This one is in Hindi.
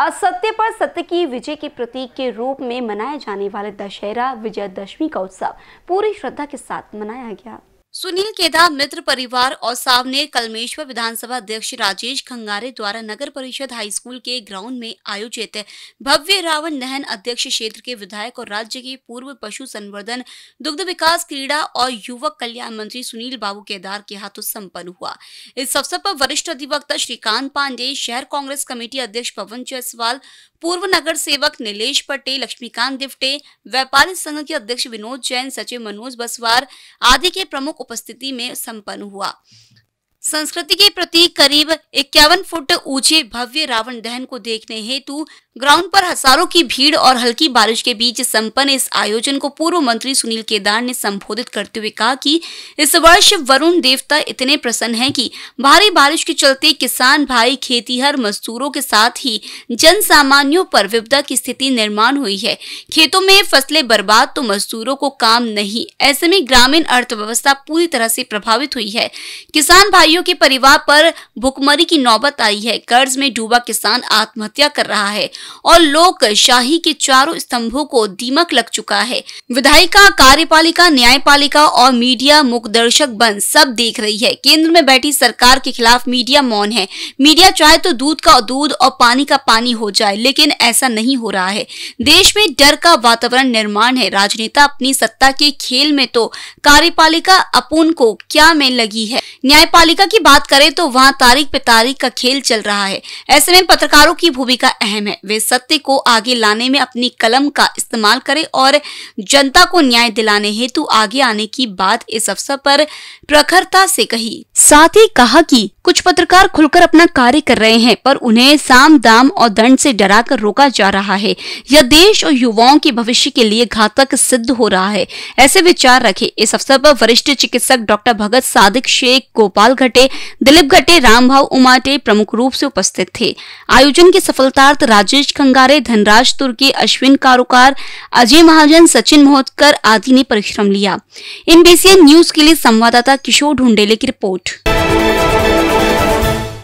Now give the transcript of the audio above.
असत्य पर सत्य की विजय के प्रतीक के रूप में मनाए जाने वाले दशहरा विजयदशमी का उत्सव पूरी श्रद्धा के साथ मनाया गया सुनील केदार मित्र परिवार और सामने कलमेश्वर विधानसभा अध्यक्ष राजेश खंगारे द्वारा नगर परिषद हाई स्कूल के ग्राउंड में आयोजित भव्य रावण नहन अध्यक्ष क्षेत्र के विधायक और राज्य के पूर्व पशु संवर्धन दुग्ध विकास क्रीड़ा और युवक कल्याण मंत्री सुनील बाबू केदार के हाथों सम्पन्न हुआ इस अवसर पर वरिष्ठ अधिवक्ता श्रीकांत पांडे शहर कांग्रेस कमेटी अध्यक्ष पवन जायसवाल पूर्व नगर सेवक निलेश पटे लक्ष्मीकांत दिवटे व्यापारी संघ के अध्यक्ष विनोद जैन सचिव मनोज बसवार आदि के प्रमुख उपस्थिति में संपन्न हुआ संस्कृति के प्रति करीब इक्यावन फुट ऊंचे भव्य रावण दहन को देखने हेतु ग्राउंड पर हजारों की भीड़ और हल्की बारिश के बीच संपन्न इस आयोजन को पूर्व मंत्री सुनील केदार ने संबोधित करते हुए कहा कि इस वर्ष वरुण देवता इतने प्रसन्न हैं कि भारी बारिश के चलते किसान भाई खेतीहर मजदूरों के साथ ही जन सामान्यों पर विपदा की स्थिति निर्माण हुई है खेतों में फसलें बर्बाद तो मजदूरों को काम नहीं ऐसे में ग्रामीण अर्थव्यवस्था पूरी तरह से प्रभावित हुई है किसान भाइयों किसानों के परिवार पर भुखमरी की नौबत आई है कर्ज में डूबा किसान आत्महत्या कर रहा है और लोक शाही के चारों स्तंभों को दीमक लग चुका है विधायिका कार्यपालिका न्यायपालिका और मीडिया मुखदर्शक बन सब देख रही है केंद्र में बैठी सरकार के खिलाफ मीडिया मौन है मीडिया चाहे तो दूध का दूध और पानी का पानी हो जाए लेकिन ऐसा नहीं हो रहा है देश में डर का वातावरण निर्माण है राजनेता अपनी सत्ता के खेल में तो कार्यपालिका अपून को क्या में लगी है न्यायपालिका की बात करें तो वहाँ तारीख पे तारीख का खेल चल रहा है ऐसे में पत्रकारों की भूमिका अहम है वे सत्य को आगे लाने में अपनी कलम का इस्तेमाल करें और जनता को न्याय दिलाने हेतु आगे आने की बात इस अवसर पर प्रखरता से कही साथ ही कहा कि कुछ पत्रकार खुलकर अपना कार्य कर रहे हैं पर उन्हें साम दाम और दंड से डराकर रोका जा रहा है यह देश और युवाओं के भविष्य के लिए घातक सिद्ध हो रहा है ऐसे विचार रखे इस अवसर पर वरिष्ठ चिकित्सक डॉक्टर भगत सादिक शेख गोपाल घटे दिलीप घटे रामभाव उमाटे प्रमुख रूप से उपस्थित थे आयोजन के सफलतार्थ राजेश कंगारे धनराज तुर्की अश्विन कारोकार अजय महाजन सचिन मोहतकर आदि ने परिश्रम लिया इन न्यूज के लिए संवाददाता किशोर ढूंढेले की रिपोर्ट